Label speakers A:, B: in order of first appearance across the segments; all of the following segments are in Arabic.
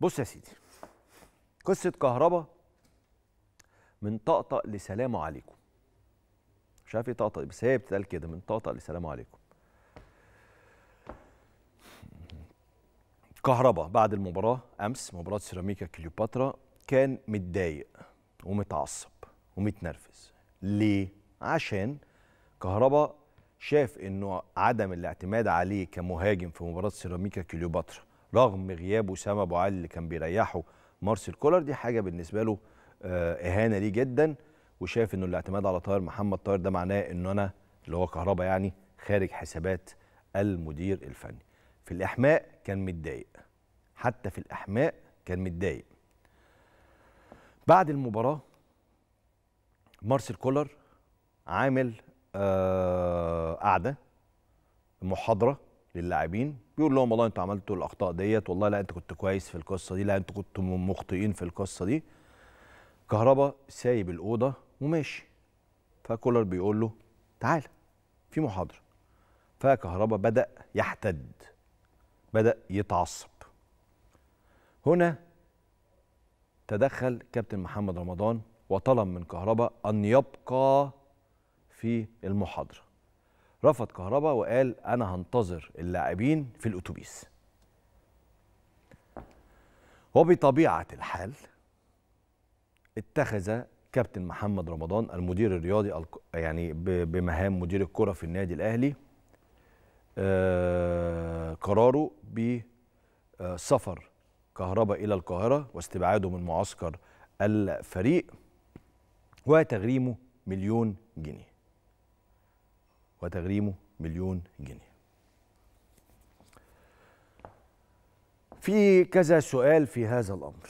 A: بص يا سيدي قصة كهربا من طقطق لسلام عليكم مش عارف ايه طقطق بس هي بتتقال كده من طقطق لسلام عليكم كهربا بعد المباراة أمس مباراة سيراميكا كليوباترا كان متضايق ومتعصب ومتنرفز ليه؟ عشان كهربا شاف انه عدم الاعتماد عليه كمهاجم في مباراة سيراميكا كليوباترا رغم غياب اسامه ابو علي اللي كان بيريحه مارسيل كولر دي حاجه بالنسبه له آه، اهانه ليه جدا وشايف انه الاعتماد على طاهر محمد طاهر ده معناه انه انا اللي هو كهربا يعني خارج حسابات المدير الفني في الاحماء كان متضايق حتى في الاحماء كان متضايق بعد المباراه مارسيل كولر عامل آه، قعده محاضره للاعبين بيقول لهم والله انتوا عملتوا الاخطاء ديت والله لا انت كنت كويس في القصه دي لا انتوا كنتوا مخطئين في القصه دي كهربا سايب الاوضه وماشي فكولر بيقول له تعال في محاضره فكهربا بدا يحتد بدا يتعصب هنا تدخل كابتن محمد رمضان وطلب من كهربا ان يبقى في المحاضره رفض كهربا وقال انا هنتظر اللاعبين في الاتوبيس وبطبيعه الحال اتخذ كابتن محمد رمضان المدير الرياضي يعني بمهام مدير الكره في النادي الاهلي آه، قراره بسفر كهربا الى القاهره واستبعاده من معسكر الفريق وتغريمه مليون جنيه وتغريمه مليون جنيه في كذا سؤال في هذا الامر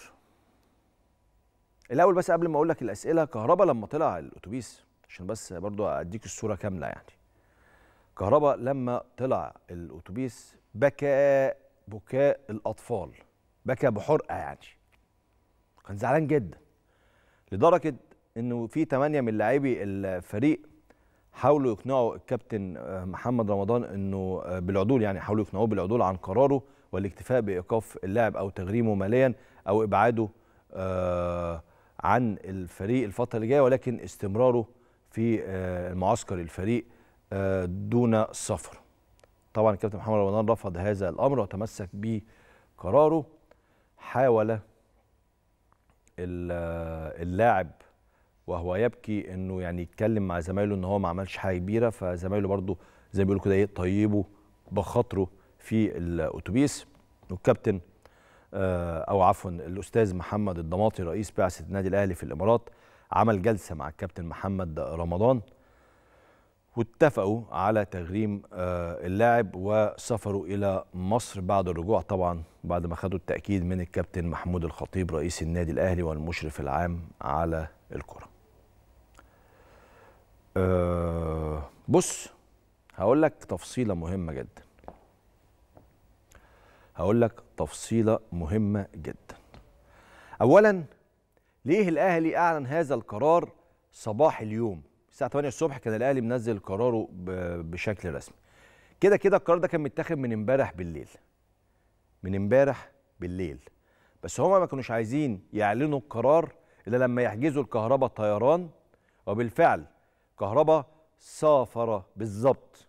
A: الاول بس قبل ما اقول لك الاسئله كهربا لما طلع الاتوبيس عشان بس برضو اديك الصوره كامله يعني كهربا لما طلع الاتوبيس بكى بكاء الاطفال بكى بحرقه يعني كان زعلان جدا لدرجه انه في 8 من لاعبي الفريق حاولوا يقنعوا الكابتن آه، محمد رمضان انه آه، بالعدول يعني حاولوا يقنعوه بالعدول عن قراره والاكتفاء بايقاف اللاعب او تغريمه ماليا او ابعاده آه، عن الفريق الفتره اللي جايه ولكن استمراره في معسكر الفريق دون سفر طبعا الكابتن محمد رمضان رفض هذا الامر وتمسك بقراره حاول اللاعب وهو يبكي انه يعني يتكلم مع زمايله ان هو ما عملش حاجه كبيره فزمايله برضه زي ما بيقولوا كده ايه طيبه بخاطره في الاتوبيس والكابتن آه، او عفوا الاستاذ محمد الضماطي رئيس بعثه النادي الاهلي في الامارات عمل جلسه مع الكابتن محمد رمضان واتفقوا على تغريم آه، اللاعب وسافروا الى مصر بعد الرجوع طبعا بعد ما خدوا التاكيد من الكابتن محمود الخطيب رئيس النادي الاهلي والمشرف العام على الكره أه بص هقول لك تفصيله مهمه جدا هقول لك تفصيله مهمه جدا اولا ليه الاهلي اعلن هذا القرار صباح اليوم الساعه 8 الصبح كان الاهلي منزل قراره بشكل رسمي كده كده القرار ده كان متاخد من امبارح بالليل من امبارح بالليل بس هما ما كانوش عايزين يعلنوا القرار الا لما يحجزوا الكهرباء الطيران وبالفعل كهربا سافر بالظبط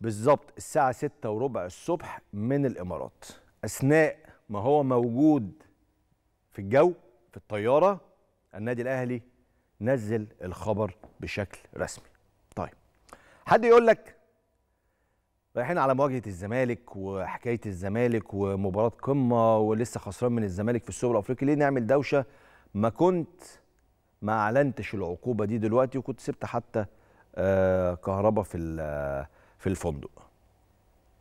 A: بالظبط الساعة ستة وربع الصبح من الإمارات أثناء ما هو موجود في الجو في الطيارة النادي الأهلي نزل الخبر بشكل رسمي طيب حد يقول لك رايحين على مواجهة الزمالك وحكاية الزمالك ومباراة قمة ولسه خسران من الزمالك في السوبر الأفريقي ليه نعمل دوشة ما كنت ما اعلنتش العقوبه دي دلوقتي وكنت سبت حتى آه، كهربا في في الفندق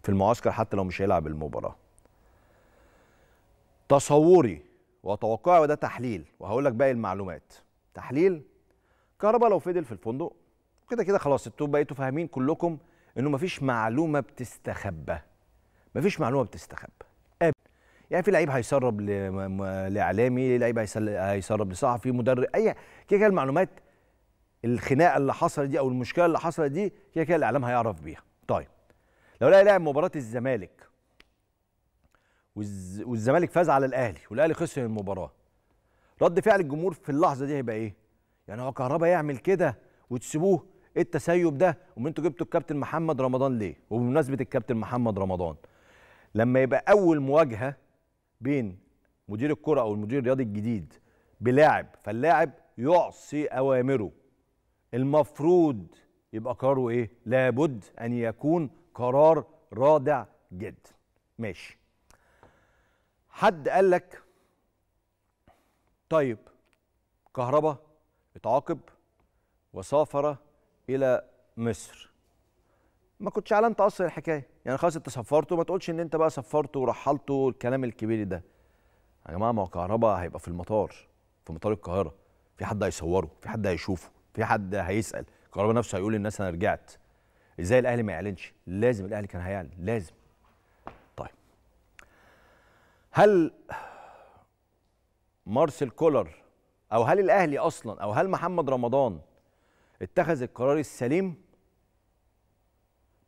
A: في المعسكر حتى لو مش هيلعب المباراه تصوري وتوقعي وده تحليل وهقول لك باقي المعلومات تحليل كهربا لو فضل في الفندق كده كده خلاص انتوا بقيتوا فاهمين كلكم انه مفيش معلومه بتستخبى مفيش معلومه بتستخبى يعني في لعيب هيسرب لاعلامي لعيب هيسرب لصحفي مدرب اي كده كده المعلومات الخناقه اللي حصلت دي او المشكله اللي حصلت دي كده كده الاعلام هيعرف بيها طيب لو لقى لاعب مباراه الزمالك والزمالك فاز على الاهلي والاهلي خسر المباراه رد فعل الجمهور في اللحظه دي هيبقى ايه يعني هو كهربا يعمل كده وتسيبوه ايه التسيب ده ومن انتوا جبتوا الكابتن محمد رمضان ليه وبمناسبه الكابتن محمد رمضان لما يبقى اول مواجهه بين مدير الكره او المدير الرياضي الجديد بلاعب فاللاعب يعصي اوامره المفروض يبقى قراره ايه لابد ان يكون قرار رادع جدا ماشي حد قال لك طيب كهربا اتعاقب وسافر الى مصر ما كنتش على انت اصلا الحكايه يعني خلاص انت صفرته ما تقولش ان انت بقى صفرته ورحلته الكلام الكبير ده يا جماعه ما هو كهرباء هيبقى في المطار في مطار القاهره في حد هيصوره في حد هيشوفه في حد هيسال كهرباء نفسه هيقول للناس انا رجعت ازاي الاهلي ما يعلنش لازم الاهلي كان هيعلن لازم طيب هل مارسيل كولر او هل الاهلي اصلا او هل محمد رمضان اتخذ القرار السليم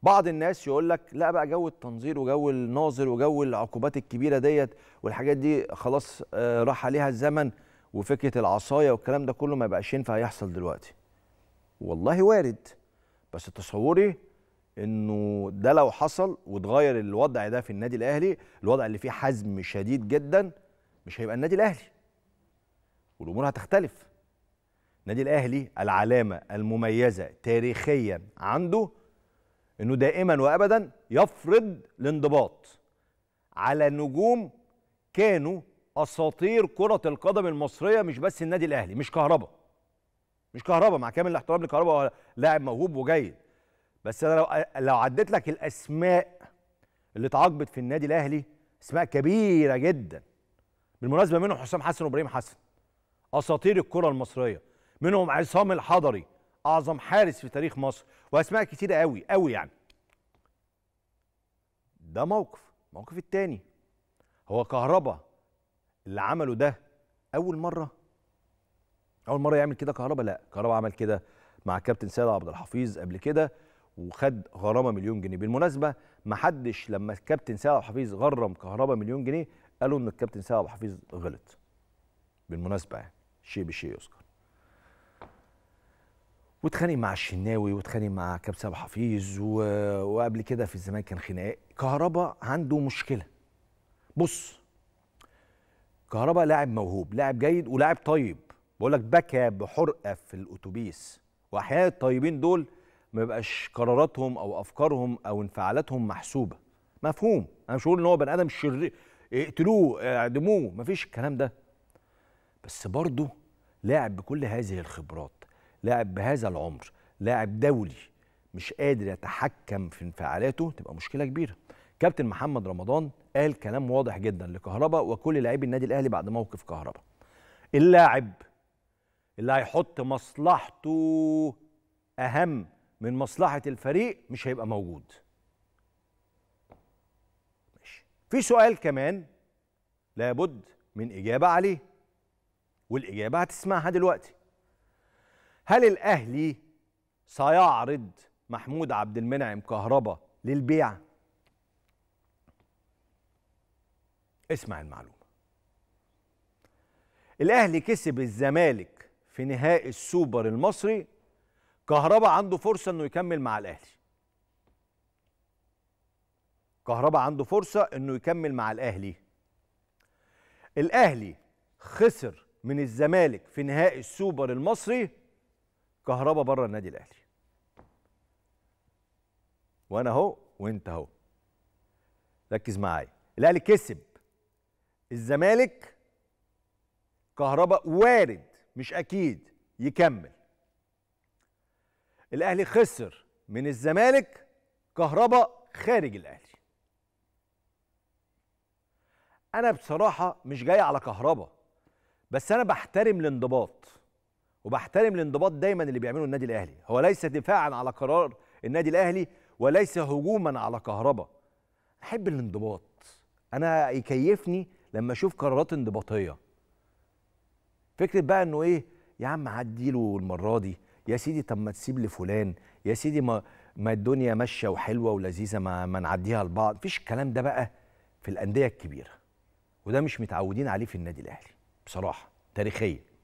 A: بعض الناس يقول لك لا بقى جو التنظير وجو الناظر وجو العقوبات الكبيره ديت والحاجات دي خلاص آه، راح عليها الزمن وفكره العصايه والكلام ده كله ما بقاش ينفع يحصل دلوقتي والله وارد بس تصوري انه ده لو حصل وتغير الوضع ده في النادي الاهلي الوضع اللي فيه حزم شديد جدا مش هيبقى النادي الاهلي والامور هتختلف النادي الاهلي العلامه المميزه تاريخيا عنده انه دائما وابدا يفرض الانضباط على نجوم كانوا اساطير كره القدم المصريه مش بس النادي الاهلي مش كهربا مش كهربا مع كامل الاحترام لكهربا هو لاعب موهوب وجيد بس انا لو لو عديت لك الاسماء اللي اتعاقبت في النادي الاهلي اسماء كبيره جدا بالمناسبه منهم حسام حسن وابراهيم حسن اساطير الكره المصريه منهم عصام الحضري اعظم حارس في تاريخ مصر واسماء كتيره قوي قوي يعني ده موقف الموقف التاني هو كهربا اللي عمله ده اول مره اول مره يعمل كده كهربا لا كهربا عمل كده مع كابتن سيد عبد الحفيظ قبل كده وخد غرامه مليون جنيه بالمناسبه ما حدش لما الكابتن سيد عبد الحفيظ غرم كهربا مليون جنيه قالوا ان الكابتن سيد عبد الحفيظ غلط بالمناسبه يعني شيء بشيء يذكر واتخانق مع الشناوي واتخانق مع كابتن ابو حفيظ و... وقبل كده في الزمان كان خناق كهربا عنده مشكله بص كهربا لاعب موهوب لاعب جيد ولاعب طيب بقول لك بكى بحرقه في الاتوبيس واحيانا الطيبين دول ما بيبقاش قراراتهم او افكارهم او انفعالاتهم محسوبه مفهوم انا مش بقول ان هو بني ادم شرير اقتلوه اعدموه مفيش الكلام ده بس برضه لاعب بكل هذه الخبرات لاعب بهذا العمر لاعب دولي مش قادر يتحكم في انفعالاته تبقى مشكله كبيره كابتن محمد رمضان قال كلام واضح جدا لكهربا وكل لاعبي النادي الاهلي بعد موقف كهربا اللاعب اللي هيحط مصلحته اهم من مصلحه الفريق مش هيبقى موجود ماشي في سؤال كمان لابد من اجابه عليه والاجابه هتسمعها دلوقتي هل الاهلي سيعرض محمود عبد المنعم كهربا للبيع اسمع المعلومه الاهلي كسب الزمالك في نهائي السوبر المصري كهربا عنده فرصه انه يكمل مع الاهلي كهربا عنده فرصه انه يكمل مع الاهلي الاهلي خسر من الزمالك في نهائي السوبر المصري كهربا بره النادي الاهلي وانا اهو وانت اهو ركز معايا الاهلي كسب الزمالك كهربا وارد مش اكيد يكمل الاهلي خسر من الزمالك كهربا خارج الاهلي انا بصراحه مش جاي على كهربا بس انا بحترم الانضباط وبحترم الانضباط دايما اللي بيعمله النادي الاهلي هو ليس دفاعا على قرار النادي الاهلي وليس هجوما على كهربا احب الانضباط انا يكيفني لما اشوف قرارات انضباطيه فكره بقى انه ايه يا عم عدي له المره دي يا سيدي طب ما تسيب لفلان يا سيدي ما ما الدنيا ماشيه وحلوه ولذيذه ما, ما نعديها لبعض فيش الكلام ده بقى في الانديه الكبيره وده مش متعودين عليه في النادي الاهلي بصراحه تاريخيا